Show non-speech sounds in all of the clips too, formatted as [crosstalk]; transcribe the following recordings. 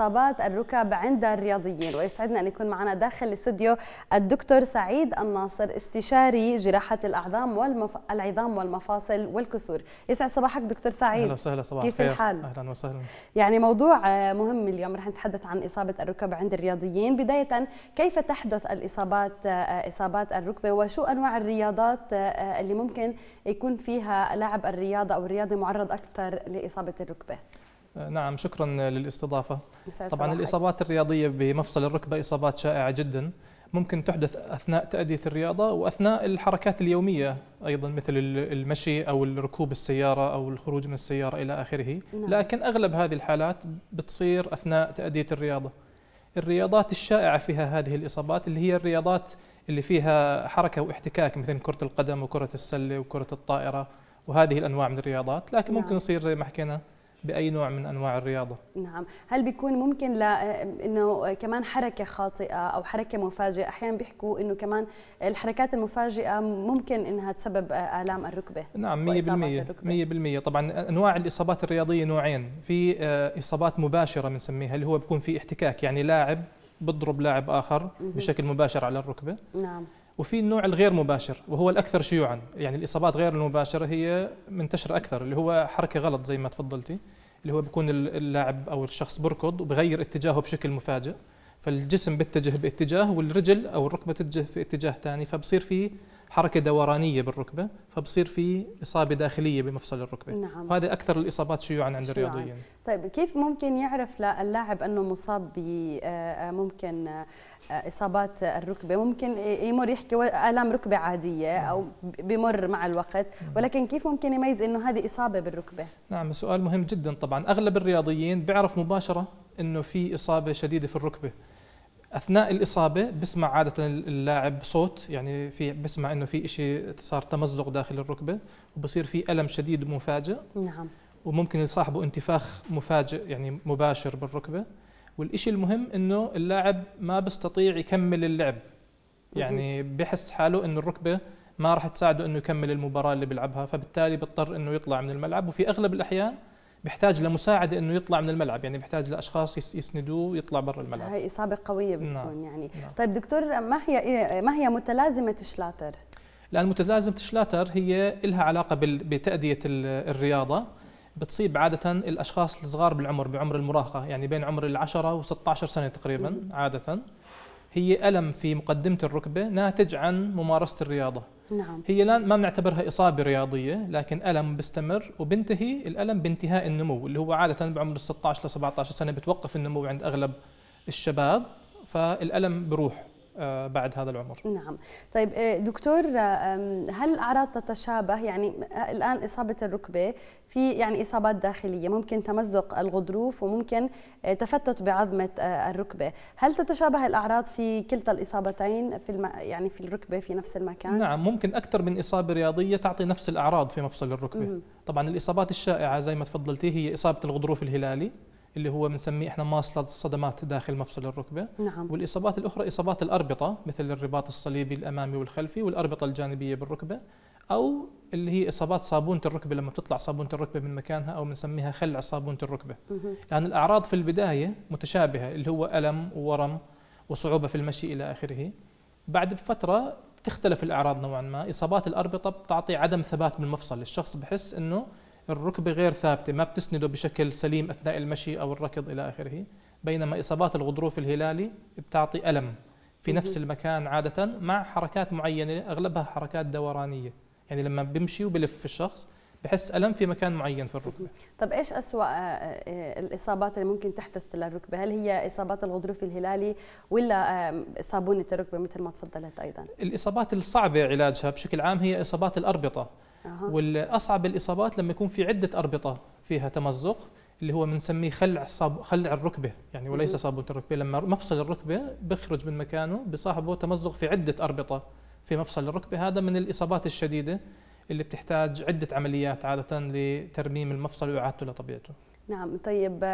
إصابات الركب عند الرياضيين ويسعدنا أن يكون معنا داخل الاستوديو الدكتور سعيد الناصر استشاري جراحة الأعظام والمف... العظام والمفاصل والكسور يسعد صباحك دكتور سعيد أهلا وسهلا صباح كيف الحال؟ أهلا وسهلا يعني موضوع مهم اليوم رح نتحدث عن إصابة الركب عند الرياضيين بداية كيف تحدث الإصابات إصابات الركبة وشو أنواع الرياضات اللي ممكن يكون فيها لاعب الرياضة أو الرياضي معرض أكثر لإصابة الركبة نعم شكرا للاستضافة طبعا الإصابات الرياضية بمفصل الركبة إصابات شائعة جدا ممكن تحدث أثناء تأدية الرياضة وأثناء الحركات اليومية أيضا مثل المشي أو ركوب السيارة أو الخروج من السيارة إلى آخره نعم. لكن أغلب هذه الحالات بتصير أثناء تأدية الرياضة الرياضات الشائعة فيها هذه الإصابات اللي هي الرياضات اللي فيها حركة واحتكاك مثل كرة القدم وكرة السلة وكرة الطائرة وهذه الأنواع من الرياضات لكن ممكن نعم. يصير زي ما حكينا باي نوع من انواع الرياضه نعم هل بيكون ممكن آه، انه كمان حركه خاطئه او حركه مفاجئه احيانا بيحكوا انه كمان الحركات المفاجئه ممكن انها تسبب آه، الام الركبه نعم 100% 100% طبعا آه، انواع الاصابات الرياضيه نوعين في اصابات مباشره بنسميها اللي هو بيكون في احتكاك يعني لاعب بضرب لاعب اخر بشكل مباشر على الركبه نعم وفي النوع الغير مباشر وهو الاكثر شيوعا يعني الاصابات غير المباشره هي منتشره اكثر اللي هو حركه غلط زي ما تفضلتي اللي هو بيكون اللاعب او الشخص بركض وبغير اتجاهه بشكل مفاجئ فالجسم بيتجه باتجاه والرجل او الركبه تتجه في اتجاه ثاني فبصير في حركه دورانيه بالركبه فبصير في اصابه داخليه بمفصل الركبه نعم. وهذا اكثر الاصابات شيوعا عند شيوعاً. الرياضيين طيب كيف ممكن يعرف اللاعب انه مصاب ب آه، آه، ممكن آه، اصابات الركبه ممكن يمر يحكي الام ركبه عاديه نعم. او بمر مع الوقت نعم. ولكن كيف ممكن يميز انه هذه اصابه بالركبه نعم سؤال مهم جدا طبعا اغلب الرياضيين بيعرف مباشره انه في اصابه شديده في الركبه اثناء الاصابه بسمع عاده اللاعب صوت يعني في بسمع انه في شيء صار تمزق داخل الركبه وبصير في الم شديد مفاجئ نعم وممكن يصاحبه انتفاخ مفاجئ يعني مباشر بالركبه والشيء المهم انه اللاعب ما بيستطيع يكمل اللعب يعني بحس حاله انه الركبه ما راح تساعده انه يكمل المباراه اللي بيلعبها فبالتالي بيضطر انه يطلع من الملعب وفي اغلب الاحيان بيحتاج لمساعده انه يطلع من الملعب يعني بيحتاج لاشخاص يسندوه ويطلع برا الملعب هاي اصابه قويه نعم، بتكون نعم. يعني نعم. طيب دكتور ما هي إيه، ما هي متلازمه شلاتر لان متلازمه شلاتر هي لها علاقه بتاديه الرياضه بتصيب عادة الأشخاص الصغار بالعمر بعمر المراهقة يعني بين عمر العشرة و16 سنة تقريبا عادة هي ألم في مقدمة الركبة ناتج عن ممارسة الرياضة نعم. هي الآن ما بنعتبرها إصابة رياضية لكن ألم بيستمر وبنتهي الألم بانتهاء النمو اللي هو عادة بعمر 16 ل 17 سنة بتوقف النمو عند أغلب الشباب فالألم بروح آه، بعد هذا العمر نعم طيب آه، دكتور آه، هل الأعراض تتشابه يعني الآن إصابة الركبة في يعني إصابات داخلية ممكن تمزق الغضروف وممكن تفتت بعظمة الركبة هل تتشابه الأعراض في كلتا الإصابتين في الم... يعني في الركبة في نفس المكان نعم ممكن أكثر من إصابة رياضية تعطي نفس الأعراض في مفصل الركبة طبعا الإصابات الشائعة زي ما تفضلتي هي إصابة الغضروف الهلالي اللي هو بنسميه احنا ماصلة الصدمات داخل مفصل الركبة نعم. والإصابات الأخرى إصابات الأربطة مثل الرباط الصليبي الأمامي والخلفي والأربطة الجانبية بالركبة أو اللي هي إصابات صابونة الركبة لما بتطلع صابونة الركبة من مكانها أو بنسميها خلع صابونة الركبة لأن يعني الأعراض في البداية متشابهة اللي هو ألم وورم وصعوبة في المشي إلى آخره بعد بفترة بتختلف الأعراض نوعا ما إصابات الأربطة بتعطي عدم ثبات بالمفصل الشخص بحس أنه الركبة غير ثابتة ما بتسنده بشكل سليم أثناء المشي أو الركض إلى آخره بينما إصابات الغضروف الهلالي بتعطي ألم في نفس المكان عادة مع حركات معينة أغلبها حركات دورانية يعني لما بمشي وبلف الشخص بحس ألم في مكان معين في الركبة طب إيش أسوأ آه، آه، آه، الإصابات اللي ممكن تحدث للركبة هل هي إصابات الغضروف الهلالي ولا صابونة الركبة مثل ما تفضلت أيضا الإصابات الصعبة علاجها بشكل عام هي إصابات الأربطة والاصعب الاصابات لما يكون في عده اربطه فيها تمزق اللي هو بنسميه خلع صاب خلع الركبه يعني وليس صابونه الركبه لما مفصل الركبه بيخرج من مكانه بصاحبه تمزق في عده اربطه في مفصل الركبه هذا من الاصابات الشديده اللي بتحتاج عده عمليات عاده لترميم المفصل واعادته لطبيعته نعم طيب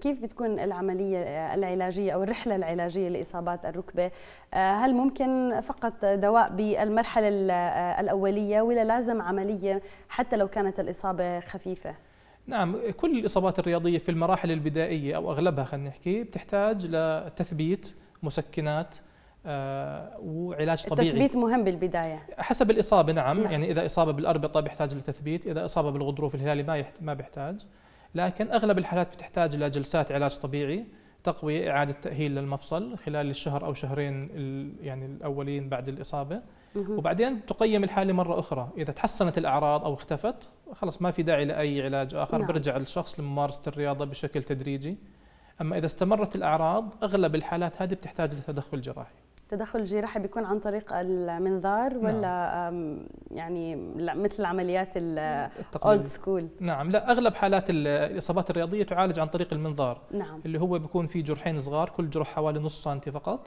كيف بتكون العملية العلاجية أو الرحلة العلاجية لإصابات الركبة هل ممكن فقط دواء بالمرحلة الأولية ولا لازم عملية حتى لو كانت الإصابة خفيفة؟ نعم كل الإصابات الرياضية في المراحل البدائية أو أغلبها خلينا نحكي بتحتاج لتثبيت مسكنات آه، وعلاج طبيعي التثبيت مهم بالبدايه حسب الاصابه نعم, نعم. يعني اذا اصابه بالاربطه بيحتاج لتثبيت اذا اصابه بالغضروف الهلالي ما ما بيحتاج لكن أغلب الحالات بتحتاج إلى جلسات علاج طبيعي تقوية إعادة تأهيل للمفصل خلال الشهر أو شهرين يعني الأولين بعد الإصابة وبعدين تقيم الحالة مرة أخرى إذا تحسنت الأعراض أو اختفت خلص ما في داعي لأي علاج آخر نعم. برجع الشخص لممارسة الرياضة بشكل تدريجي أما إذا استمرت الأعراض أغلب الحالات هذه بتحتاج لتدخل جراحي التدخل الجراحي بيكون عن طريق المنظار نعم. ولا نعم. يعني مثل العمليات الاولد آه، سكول نعم لا اغلب حالات الاصابات الرياضيه تعالج عن طريق المنظار نعم. اللي هو بيكون فيه جرحين صغار كل جرح حوالي نص سنتي فقط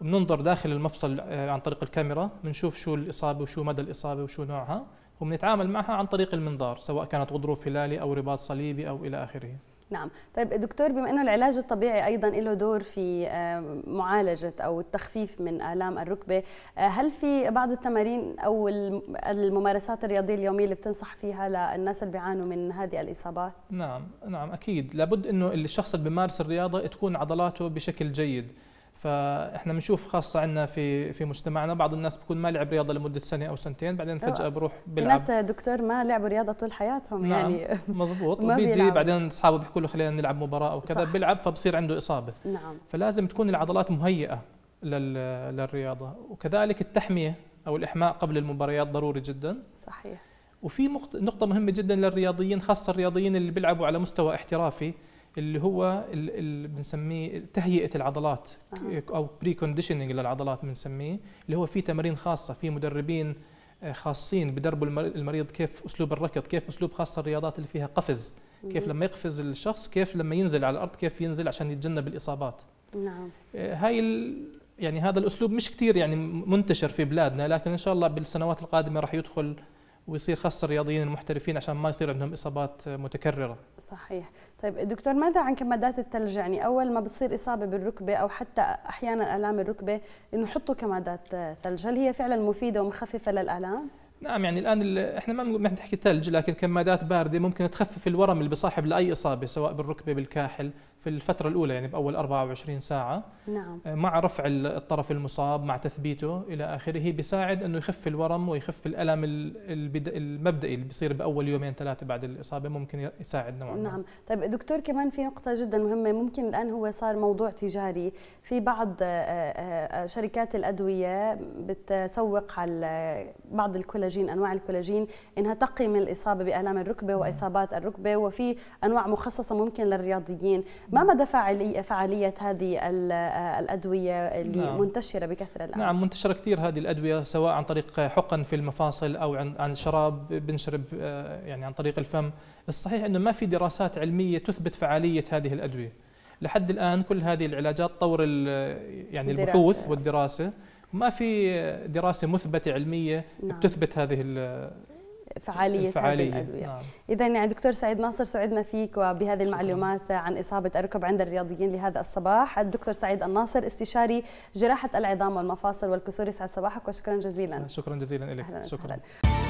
بننظر داخل المفصل آه، عن طريق الكاميرا بنشوف شو الاصابه وشو مدى الاصابه وشو نوعها وبنتعامل معها عن طريق المنظار سواء كانت غضروف هلالي او رباط صليبي او الى اخره نعم طيب دكتور بما انه العلاج الطبيعي ايضا له دور في آه، معالجه او التخفيف من الام الركبه آه، هل في بعض التمارين او الممارسات الرياضيه اليوميه اللي بتنصح فيها للناس اللي بيعانوا من هذه الاصابات نعم نعم اكيد لابد انه الشخص اللي بيمارس الرياضه تكون عضلاته بشكل جيد فاحنا بنشوف خاصه عندنا في في مجتمعنا بعض الناس بيكون ما لعب رياضه لمده سنه او سنتين بعدين فجاه آه. بروح بيلعب الناس ناس دكتور ما لعبوا رياضه طول حياتهم نعم يعني [laughs] مزبوط [laughs] وبيجي بعدين اصحابه بيحكوا له خلينا نلعب مباراه او كذا بيلعب فبصير عنده اصابه نعم فلازم تكون العضلات مهيئه للرياضه وكذلك التحميه او الاحماء قبل المباريات ضروري جدا صحيح وفي نقطه مهمه جدا للرياضيين خاصه الرياضيين اللي بيلعبوا على مستوى احترافي اللي هو اللي بنسميه تهيئه العضلات او بري كونديشننج للعضلات بنسميه اللي هو في تمارين خاصه في مدربين آه، خاصين بدربوا المريض كيف اسلوب الركض كيف اسلوب خاصه الرياضات اللي فيها قفز كيف لما يقفز الشخص كيف لما ينزل على الارض كيف ينزل عشان يتجنب الاصابات نعم آه، هاي يعني هذا الاسلوب مش كثير يعني منتشر في بلادنا لكن ان شاء الله بالسنوات القادمه راح يدخل ويصير خاصه الرياضيين المحترفين عشان ما يصير عندهم اصابات متكرره. صحيح، طيب دكتور ماذا عن كمادات الثلج يعني اول ما بتصير اصابه بالركبه او حتى احيانا الام الركبه انه يحطوا كمادات ثلج، هل هي فعلا مفيده ومخففه للالام؟ نعم يعني الان احنا ما بنحكي ثلج لكن كمادات بارده ممكن تخفف الورم اللي بصاحب لاي اصابه سواء بالركبه بالكاحل في الفترة الأولى يعني بأول 24 ساعة نعم. آه، مع رفع الطرف المصاب مع تثبيته إلى آخره بيساعد أنه يخف الورم ويخف الألم المبدئي اللي بيصير بأول يومين ثلاثة بعد الإصابة ممكن يساعد نوعا ما نعم طيب دكتور كمان في نقطة جدا مهمة ممكن الآن هو صار موضوع تجاري في بعض آه، آه، شركات الأدوية بتسوق على بعض الكولاجين أنواع الكولاجين إنها تقي من الإصابة بآلام الركبة نعم. وإصابات الركبة وفي أنواع مخصصة ممكن للرياضيين ما مدى فاعلي فعالية هذه الأدوية اللي نعم. منتشرة بكثرة الآن؟ نعم منتشرة كثير هذه الأدوية سواء عن طريق حقن في المفاصل أو عن, عن شراب بنشرب آه، يعني عن طريق الفم الصحيح أنه ما في دراسات علمية تثبت فعالية هذه الأدوية لحد الآن كل هذه العلاجات طور يعني البحوث والدراسة ما في دراسة مثبتة علمية نعم. بتثبت هذه فعاليه, فعالية. هذه الادويه نعم. اذا يعني دكتور سعيد ناصر سعدنا فيك وبهذه شكرا. المعلومات عن اصابه الركب عند الرياضيين لهذا الصباح الدكتور سعيد الناصر استشاري جراحه العظام والمفاصل والكسور يسعد صباحك وشكرا جزيلا شكرا جزيلا لك شكرا شكرا.